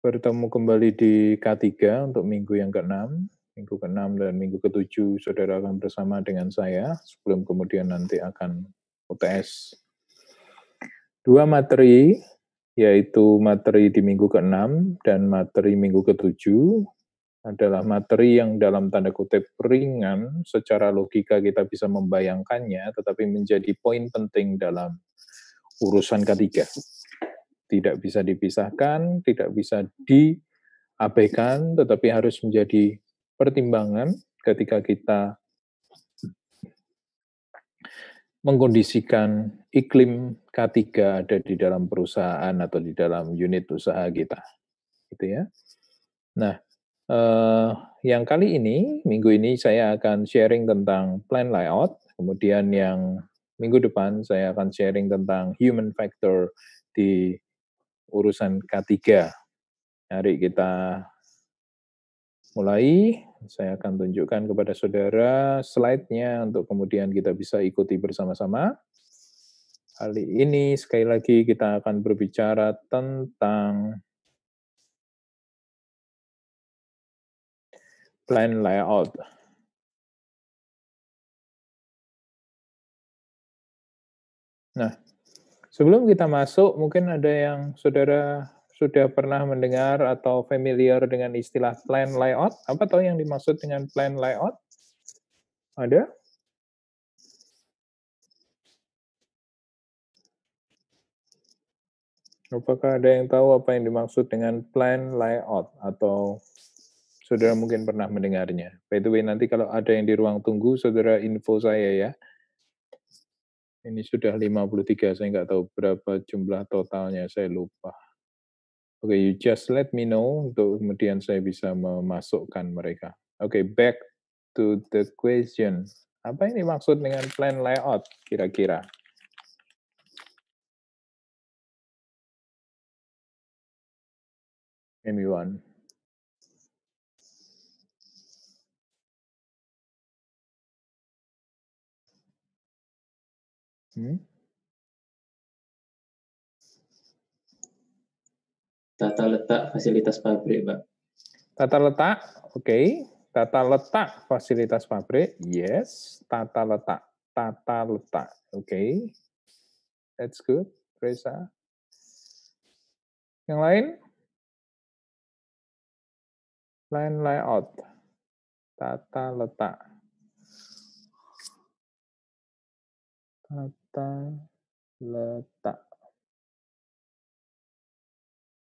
bertemu kembali di K3 untuk minggu yang ke-6. Minggu ke-6 dan minggu ke-7 saudara akan bersama dengan saya sebelum kemudian nanti akan UTS. Dua materi yaitu materi di minggu ke-6 dan materi minggu ke-7 adalah materi yang dalam tanda kutip ringan secara logika kita bisa membayangkannya tetapi menjadi poin penting dalam urusan ketiga tidak bisa dipisahkan, tidak bisa diabaikan, tetapi harus menjadi pertimbangan ketika kita mengkondisikan iklim K3 ada di dalam perusahaan atau di dalam unit usaha kita. Gitu ya. Nah, eh, yang kali ini, minggu ini saya akan sharing tentang plan layout, kemudian yang minggu depan saya akan sharing tentang human factor di urusan K3. Mari kita mulai. Saya akan tunjukkan kepada saudara slide-nya untuk kemudian kita bisa ikuti bersama-sama. Kali ini sekali lagi kita akan berbicara tentang plan layout. Nah, Sebelum kita masuk, mungkin ada yang saudara sudah pernah mendengar atau familiar dengan istilah plan layout. Apa tahu yang dimaksud dengan plan layout? Ada? Apakah ada yang tahu apa yang dimaksud dengan plan layout atau saudara mungkin pernah mendengarnya? By the way, nanti kalau ada yang di ruang tunggu, saudara info saya ya ini sudah 53 saya nggak tahu berapa jumlah totalnya saya lupa oke okay, you just let me know untuk kemudian saya bisa memasukkan mereka oke okay, back to the question apa ini maksud dengan plan layout kira-kira anyone Hmm? Tata letak fasilitas pabrik, Pak. Tata letak, oke. Okay. Tata letak fasilitas pabrik, yes. Tata letak, tata letak, oke. Okay. That's good, Reza. Yang lain? Line layout, tata letak. kata letak.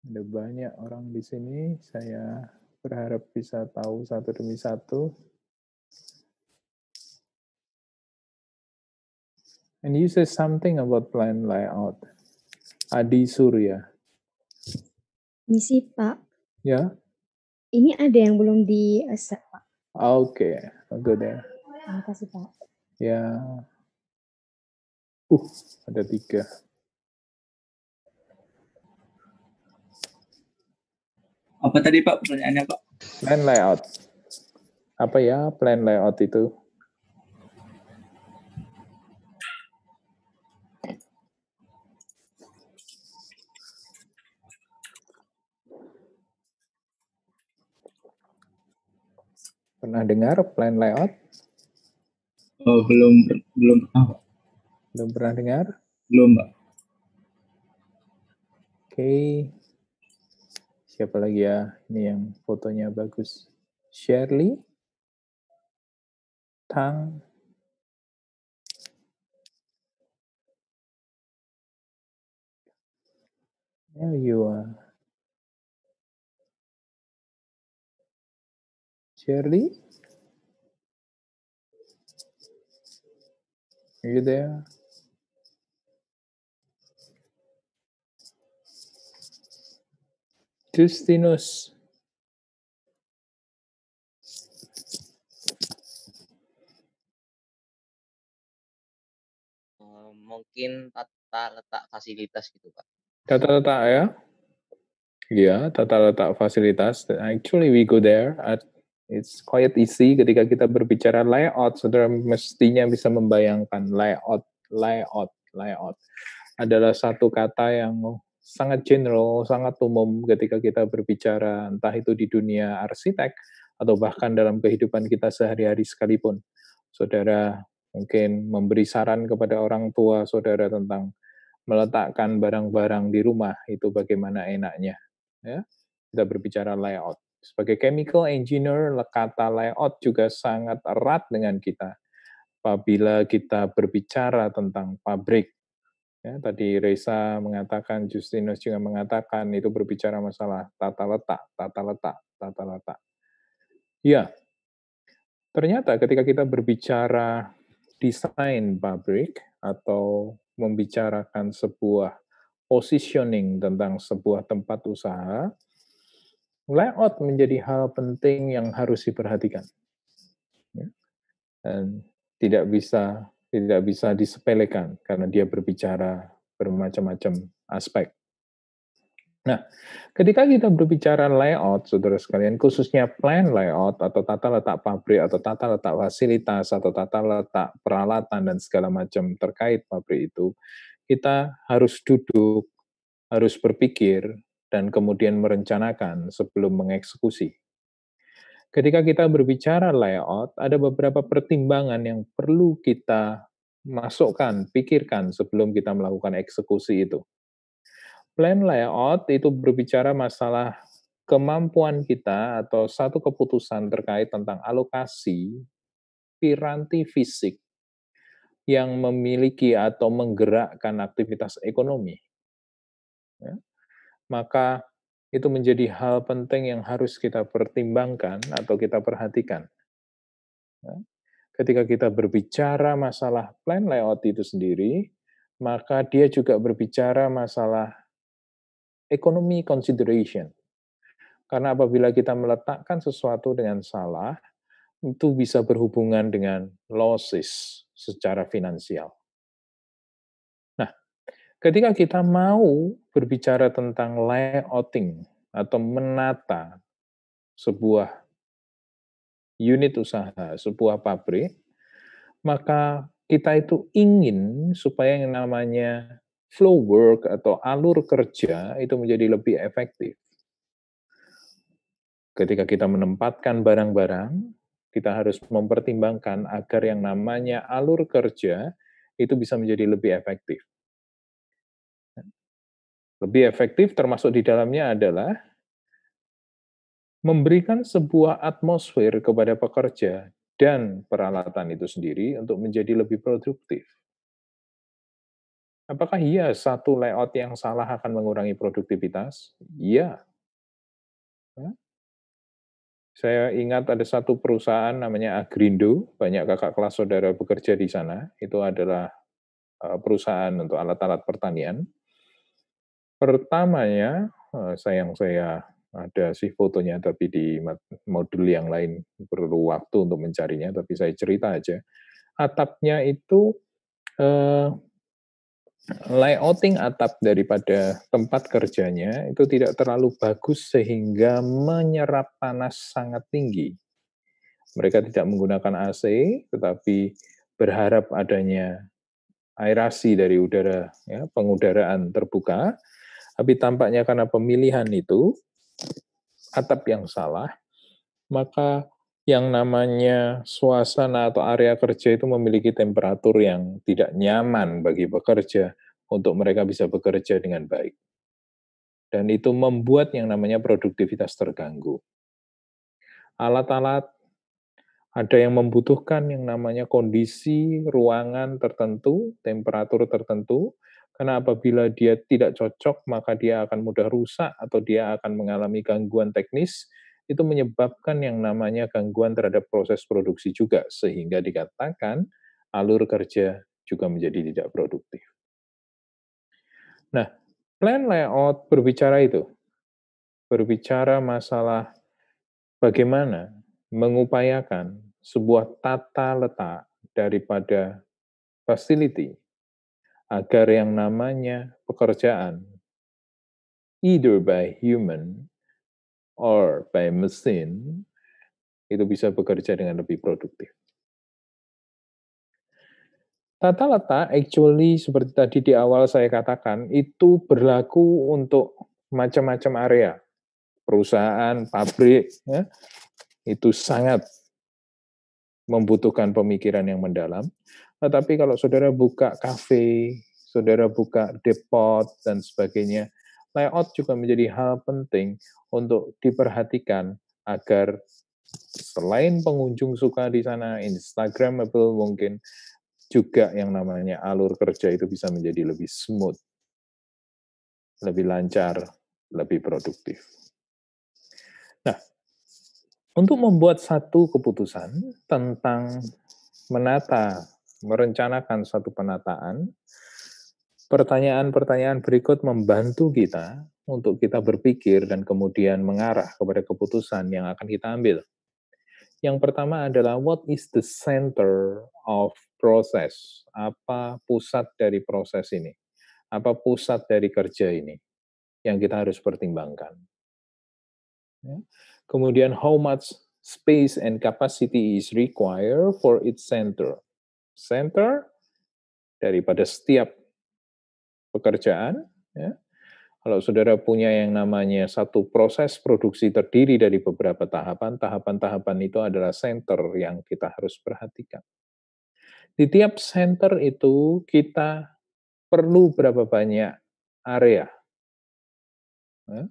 Ada banyak orang di sini. Saya berharap bisa tahu satu demi satu. And you say something about plan layout. Adi Surya. Misi Pak. Ya. Ini ada yang belum di accept Pak. Ah, oke, okay. good ya. Terima kasih Pak. Ya. Yeah. Uh, ada tiga. Apa tadi Pak pertanyaannya Pak? Plan layout. Apa ya plan layout itu? Pernah dengar plan layout? Oh, belum belum tahu. Belum pernah dengar? Belum, Mbak. Oke. Okay. Siapa lagi ya? Ini yang fotonya bagus. Shirley? Tang? There you are. Shirley? Are you there? Justinus. Eh, mungkin tata letak fasilitas gitu, Pak. Tata letak ya? Iya, tata letak fasilitas. Actually, we go there at It's quite easy ketika kita berbicara layout, saudara mestinya bisa membayangkan layout, layout, layout adalah satu kata yang sangat general, sangat umum ketika kita berbicara entah itu di dunia arsitek atau bahkan dalam kehidupan kita sehari-hari sekalipun. Saudara mungkin memberi saran kepada orang tua saudara tentang meletakkan barang-barang di rumah itu bagaimana enaknya. Ya, kita berbicara layout. Sebagai chemical engineer, kata layout juga sangat erat dengan kita. Apabila kita berbicara tentang pabrik, Ya, tadi Reza mengatakan, Justinus juga mengatakan itu berbicara masalah tata letak, tata letak, tata letak. Ya, ternyata ketika kita berbicara desain pabrik atau membicarakan sebuah positioning tentang sebuah tempat usaha, layout menjadi hal penting yang harus diperhatikan. Ya, dan tidak bisa tidak bisa disepelekan karena dia berbicara bermacam-macam aspek. Nah, ketika kita berbicara layout, saudara sekalian, khususnya plan layout atau tata letak pabrik atau tata letak fasilitas atau tata letak peralatan dan segala macam terkait pabrik itu, kita harus duduk, harus berpikir, dan kemudian merencanakan sebelum mengeksekusi ketika kita berbicara layout, ada beberapa pertimbangan yang perlu kita masukkan, pikirkan sebelum kita melakukan eksekusi itu. Plan layout itu berbicara masalah kemampuan kita atau satu keputusan terkait tentang alokasi piranti fisik yang memiliki atau menggerakkan aktivitas ekonomi. Ya. Maka itu menjadi hal penting yang harus kita pertimbangkan atau kita perhatikan. Ya. Ketika kita berbicara masalah plan layout itu sendiri, maka dia juga berbicara masalah ekonomi consideration. Karena apabila kita meletakkan sesuatu dengan salah, itu bisa berhubungan dengan losses secara finansial. Ketika kita mau berbicara tentang layouting atau menata sebuah unit usaha, sebuah pabrik, maka kita itu ingin supaya yang namanya flow work atau alur kerja itu menjadi lebih efektif. Ketika kita menempatkan barang-barang, kita harus mempertimbangkan agar yang namanya alur kerja itu bisa menjadi lebih efektif. Lebih efektif termasuk di dalamnya adalah memberikan sebuah atmosfer kepada pekerja dan peralatan itu sendiri untuk menjadi lebih produktif. Apakah iya satu layout yang salah akan mengurangi produktivitas? Iya. Saya ingat ada satu perusahaan namanya Agrindo, banyak kakak kelas saudara bekerja di sana. Itu adalah eh, perusahaan untuk alat-alat pertanian. Pertamanya, eh, sayang saya ada sih fotonya, tapi di modul yang lain perlu waktu untuk mencarinya, tapi saya cerita aja. Atapnya itu, eh, layouting atap daripada tempat kerjanya itu tidak terlalu bagus sehingga menyerap panas sangat tinggi. Mereka tidak menggunakan AC, tetapi berharap adanya aerasi dari udara, ya, pengudaraan terbuka tapi tampaknya karena pemilihan itu atap yang salah, maka yang namanya suasana atau area kerja itu memiliki temperatur yang tidak nyaman bagi pekerja untuk mereka bisa bekerja dengan baik. Dan itu membuat yang namanya produktivitas terganggu. Alat-alat ada yang membutuhkan yang namanya kondisi ruangan tertentu, temperatur tertentu karena apabila dia tidak cocok, maka dia akan mudah rusak atau dia akan mengalami gangguan teknis. Itu menyebabkan yang namanya gangguan terhadap proses produksi juga, sehingga dikatakan alur kerja juga menjadi tidak produktif. Nah, plan layout berbicara itu, berbicara masalah bagaimana mengupayakan sebuah tata letak daripada facility agar yang namanya pekerjaan, either by human or by machine, itu bisa bekerja dengan lebih produktif. Tata letak actually seperti tadi di awal saya katakan itu berlaku untuk macam-macam area. Perusahaan, pabrik, ya, itu sangat membutuhkan pemikiran yang mendalam. Tetapi kalau saudara buka kafe, saudara buka depot dan sebagainya, layout juga menjadi hal penting untuk diperhatikan agar selain pengunjung suka di sana, Instagramable mungkin juga yang namanya alur kerja itu bisa menjadi lebih smooth, lebih lancar, lebih produktif. Nah, untuk membuat satu keputusan tentang menata merencanakan satu penataan, pertanyaan-pertanyaan berikut membantu kita untuk kita berpikir dan kemudian mengarah kepada keputusan yang akan kita ambil. Yang pertama adalah what is the center of process? Apa pusat dari proses ini? Apa pusat dari kerja ini yang kita harus pertimbangkan? Ya. Kemudian how much space and capacity is required for its center? center daripada setiap pekerjaan. Ya. Kalau saudara punya yang namanya satu proses produksi terdiri dari beberapa tahapan, tahapan-tahapan itu adalah center yang kita harus perhatikan. Di tiap center itu kita perlu berapa banyak area. Ya.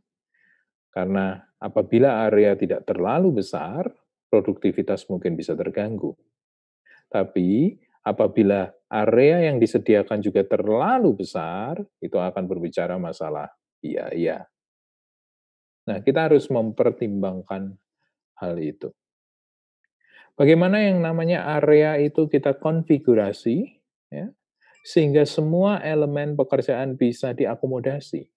karena apabila area tidak terlalu besar, produktivitas mungkin bisa terganggu. Tapi Apabila area yang disediakan juga terlalu besar, itu akan berbicara masalah biaya. Nah, kita harus mempertimbangkan hal itu. Bagaimana yang namanya area itu kita konfigurasi, ya, sehingga semua elemen pekerjaan bisa diakomodasi.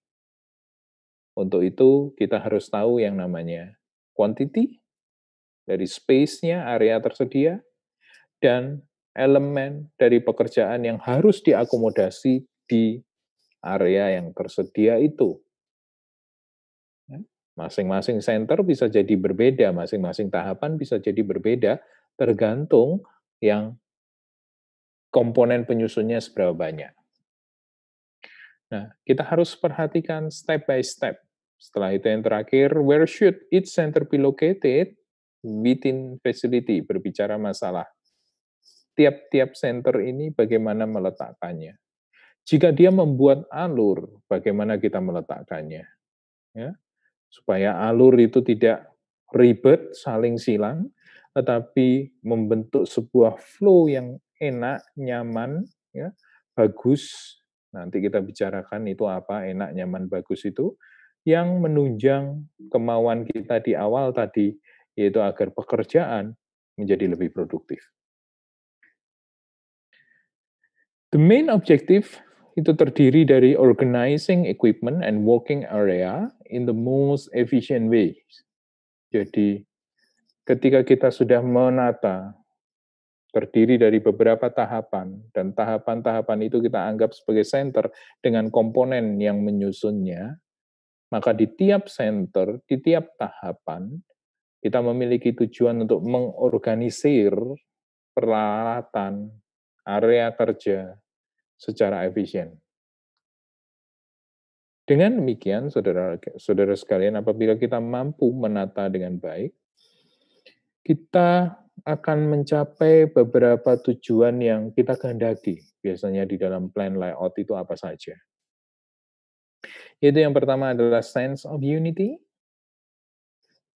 Untuk itu, kita harus tahu yang namanya quantity, dari space-nya, area tersedia, dan elemen dari pekerjaan yang harus diakomodasi di area yang tersedia itu. Ya, masing-masing center bisa jadi berbeda, masing-masing tahapan bisa jadi berbeda, tergantung yang komponen penyusunnya seberapa banyak. Nah, kita harus perhatikan step by step. Setelah itu yang terakhir, where should each center be located within facility? Berbicara masalah tiap-tiap center ini bagaimana meletakkannya. Jika dia membuat alur, bagaimana kita meletakkannya. Ya, supaya alur itu tidak ribet, saling silang, tetapi membentuk sebuah flow yang enak, nyaman, ya, bagus. Nanti kita bicarakan itu apa, enak, nyaman, bagus itu yang menunjang kemauan kita di awal tadi, yaitu agar pekerjaan menjadi lebih produktif. The main objective itu terdiri dari organizing equipment and working area in the most efficient way. Jadi ketika kita sudah menata terdiri dari beberapa tahapan dan tahapan-tahapan itu kita anggap sebagai center dengan komponen yang menyusunnya, maka di tiap center, di tiap tahapan kita memiliki tujuan untuk mengorganisir peralatan, area kerja secara efisien. Dengan demikian, saudara-saudara sekalian, apabila kita mampu menata dengan baik, kita akan mencapai beberapa tujuan yang kita kehendaki. Biasanya di dalam plan layout itu apa saja. Itu yang pertama adalah sense of unity.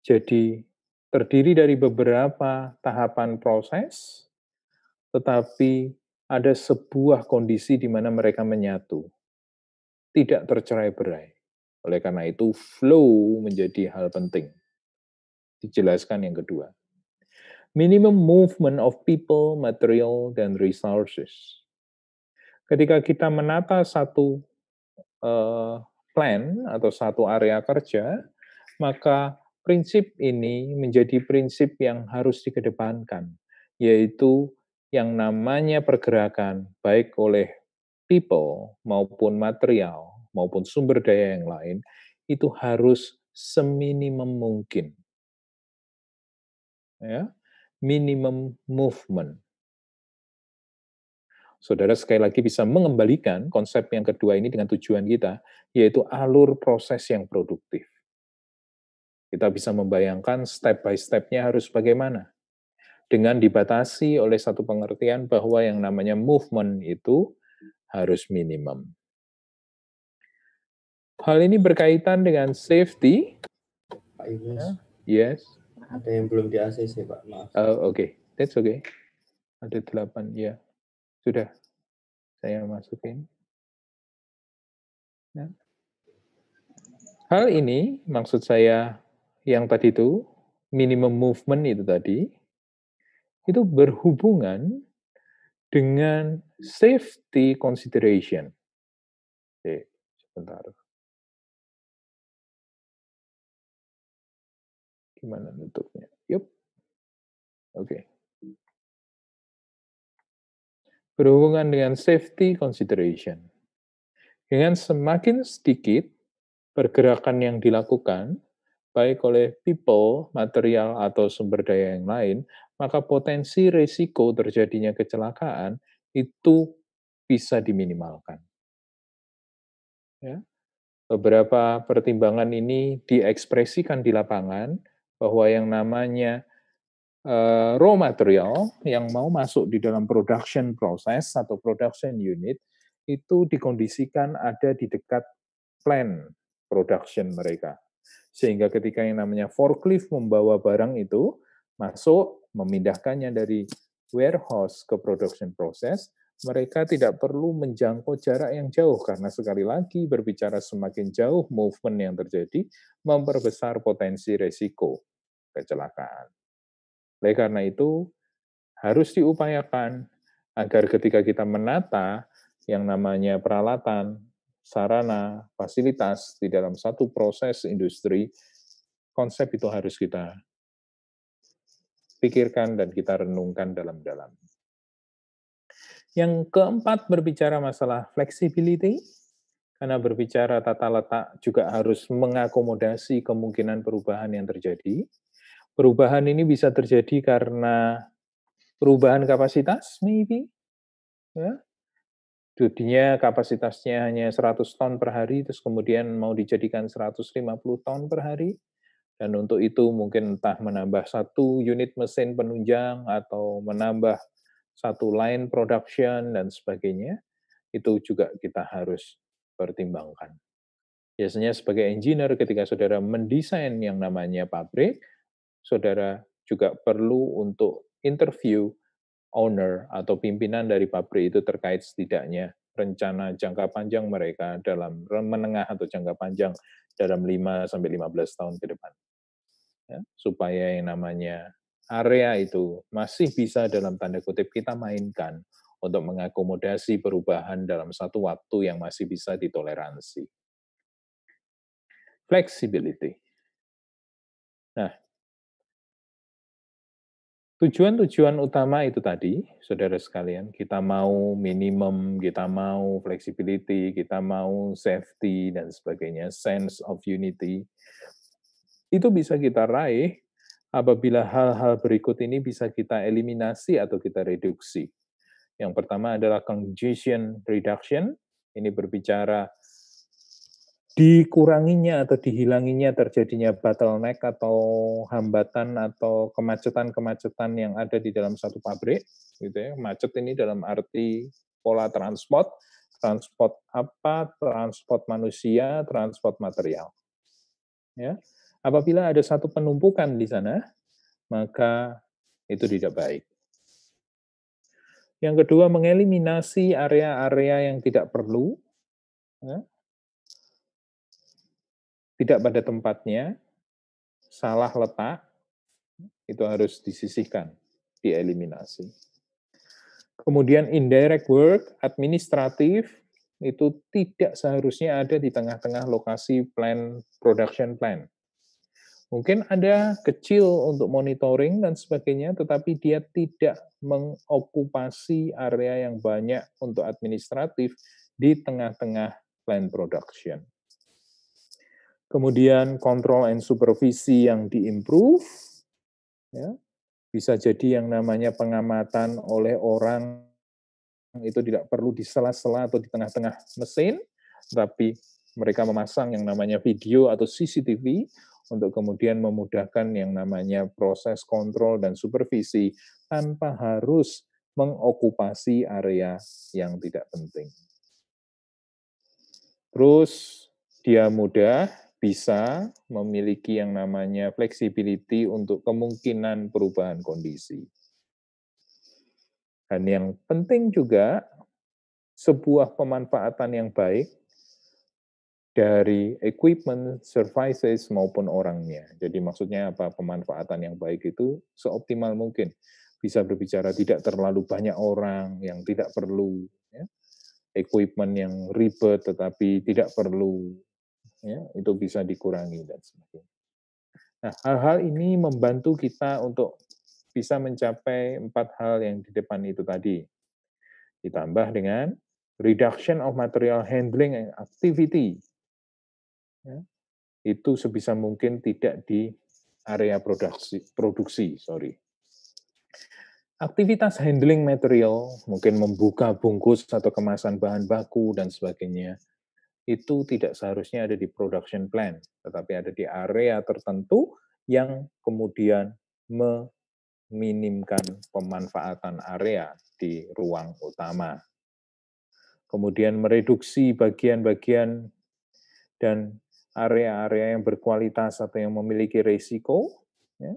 Jadi terdiri dari beberapa tahapan proses, tetapi ada sebuah kondisi di mana mereka menyatu. Tidak tercerai-berai. Oleh karena itu, flow menjadi hal penting. Dijelaskan yang kedua. Minimum movement of people, material, dan resources. Ketika kita menata satu eh, plan atau satu area kerja, maka prinsip ini menjadi prinsip yang harus dikedepankan, yaitu yang namanya pergerakan, baik oleh people maupun material maupun sumber daya yang lain, itu harus seminimum mungkin. Ya, minimum movement. Saudara sekali lagi bisa mengembalikan konsep yang kedua ini dengan tujuan kita, yaitu alur proses yang produktif. Kita bisa membayangkan step by step-nya harus bagaimana dengan dibatasi oleh satu pengertian bahwa yang namanya movement itu harus minimum. Hal ini berkaitan dengan safety. Pak ya, Yes. Ada yang belum di ACC, Pak. Maaf. Oh, oke. Okay. That's okay. Ada delapan, ya. Sudah. Saya masukin. Ya. Hal ini maksud saya yang tadi itu minimum movement itu tadi itu berhubungan dengan safety consideration. Oke, sebentar. Gimana bentuknya? Yup. Oke. Berhubungan dengan safety consideration. Dengan semakin sedikit pergerakan yang dilakukan, baik oleh people, material, atau sumber daya yang lain, maka potensi risiko terjadinya kecelakaan itu bisa diminimalkan. Ya. Beberapa pertimbangan ini diekspresikan di lapangan bahwa yang namanya uh, raw material yang mau masuk di dalam production process atau production unit itu dikondisikan ada di dekat plan production mereka. Sehingga ketika yang namanya forklift membawa barang itu, masuk, memindahkannya dari warehouse ke production process, mereka tidak perlu menjangkau jarak yang jauh karena sekali lagi berbicara semakin jauh movement yang terjadi memperbesar potensi resiko kecelakaan. Oleh karena itu harus diupayakan agar ketika kita menata yang namanya peralatan, sarana, fasilitas di dalam satu proses industri, konsep itu harus kita pikirkan dan kita renungkan dalam-dalam. Yang keempat berbicara masalah flexibility, karena berbicara tata letak juga harus mengakomodasi kemungkinan perubahan yang terjadi. Perubahan ini bisa terjadi karena perubahan kapasitas, maybe. Ya. Dudinya kapasitasnya hanya 100 ton per hari, terus kemudian mau dijadikan 150 ton per hari. Dan untuk itu mungkin entah menambah satu unit mesin penunjang atau menambah satu line production dan sebagainya, itu juga kita harus pertimbangkan. Biasanya sebagai engineer ketika saudara mendesain yang namanya pabrik, saudara juga perlu untuk interview owner atau pimpinan dari pabrik itu terkait setidaknya rencana jangka panjang mereka dalam menengah atau jangka panjang dalam 5 sampai 15 tahun ke depan ya, supaya yang namanya area itu masih bisa dalam tanda kutip kita mainkan untuk mengakomodasi perubahan dalam satu waktu yang masih bisa ditoleransi. Flexibility. Nah, tujuan-tujuan utama itu tadi, saudara sekalian, kita mau minimum, kita mau flexibility, kita mau safety, dan sebagainya, sense of unity, itu bisa kita raih apabila hal-hal berikut ini bisa kita eliminasi atau kita reduksi. Yang pertama adalah congestion reduction. Ini berbicara dikuranginya atau dihilanginya terjadinya bottleneck atau hambatan atau kemacetan-kemacetan yang ada di dalam satu pabrik gitu ya. Macet ini dalam arti pola transport, transport apa, transport manusia, transport material. Ya. Apabila ada satu penumpukan di sana, maka itu tidak baik. Yang kedua, mengeliminasi area-area yang tidak perlu, ya. tidak pada tempatnya, salah letak, itu harus disisihkan, dieliminasi. Kemudian indirect work, administratif, itu tidak seharusnya ada di tengah-tengah lokasi plan production plan. Mungkin ada kecil untuk monitoring dan sebagainya, tetapi dia tidak mengokupasi area yang banyak untuk administratif di tengah-tengah plant production. Kemudian kontrol and supervisi yang diimprove, ya, bisa jadi yang namanya pengamatan oleh orang itu tidak perlu di sela-sela atau di tengah-tengah mesin, tapi mereka memasang yang namanya video atau CCTV untuk kemudian memudahkan yang namanya proses kontrol dan supervisi tanpa harus mengokupasi area yang tidak penting. Terus dia mudah bisa memiliki yang namanya fleksibiliti untuk kemungkinan perubahan kondisi. Dan yang penting juga sebuah pemanfaatan yang baik dari equipment, services maupun orangnya. Jadi maksudnya apa pemanfaatan yang baik itu seoptimal mungkin. Bisa berbicara tidak terlalu banyak orang yang tidak perlu, ya. equipment yang ribet tetapi tidak perlu, ya itu bisa dikurangi dan sebagainya. Nah, hal-hal ini membantu kita untuk bisa mencapai empat hal yang di depan itu tadi. Ditambah dengan reduction of material handling activity Ya. itu sebisa mungkin tidak di area produksi, produksi sorry. Aktivitas handling material, mungkin membuka bungkus atau kemasan bahan baku dan sebagainya, itu tidak seharusnya ada di production plan, tetapi ada di area tertentu yang kemudian meminimkan pemanfaatan area di ruang utama. Kemudian mereduksi bagian-bagian dan area-area yang berkualitas atau yang memiliki risiko, ya,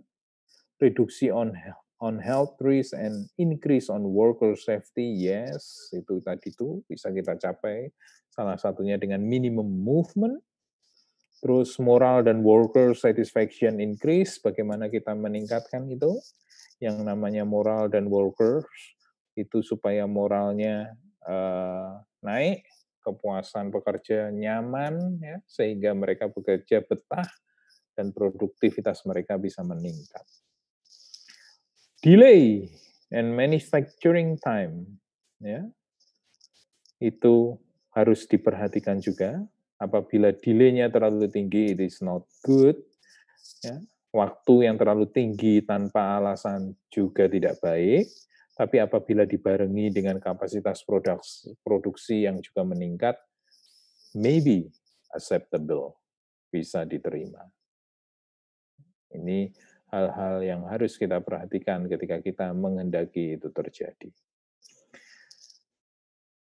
reduksi on on health risk and increase on worker safety, yes, itu tadi tuh bisa kita capai. Salah satunya dengan minimum movement, terus moral dan worker satisfaction increase, bagaimana kita meningkatkan itu, yang namanya moral dan workers, itu supaya moralnya uh, naik, kepuasan pekerja nyaman ya sehingga mereka bekerja betah dan produktivitas mereka bisa meningkat. Delay and manufacturing time ya. Itu harus diperhatikan juga apabila delay-nya terlalu tinggi it is not good ya. Waktu yang terlalu tinggi tanpa alasan juga tidak baik tapi apabila dibarengi dengan kapasitas produksi yang juga meningkat, maybe acceptable, bisa diterima. Ini hal-hal yang harus kita perhatikan ketika kita mengendaki itu terjadi.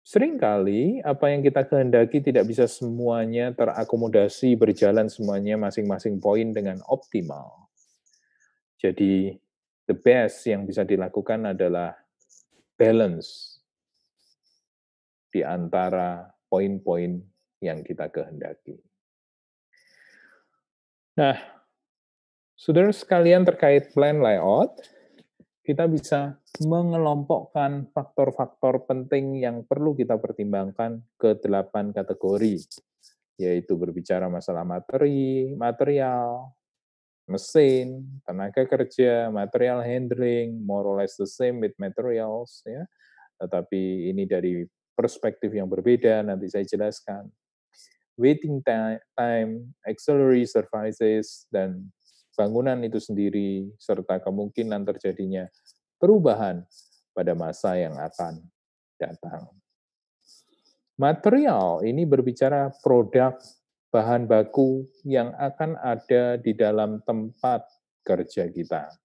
Seringkali apa yang kita kehendaki tidak bisa semuanya terakomodasi, berjalan semuanya masing-masing poin dengan optimal. Jadi the best yang bisa dilakukan adalah balance di antara poin-poin yang kita kehendaki. Nah, saudara sekalian terkait plan layout, kita bisa mengelompokkan faktor-faktor penting yang perlu kita pertimbangkan ke delapan kategori, yaitu berbicara masalah materi, material, mesin, tenaga kerja, material handling, more or less the same with materials ya. Tetapi ini dari perspektif yang berbeda nanti saya jelaskan. Waiting time, auxiliary services dan bangunan itu sendiri serta kemungkinan terjadinya perubahan pada masa yang akan datang. Material ini berbicara produk bahan baku yang akan ada di dalam tempat kerja kita.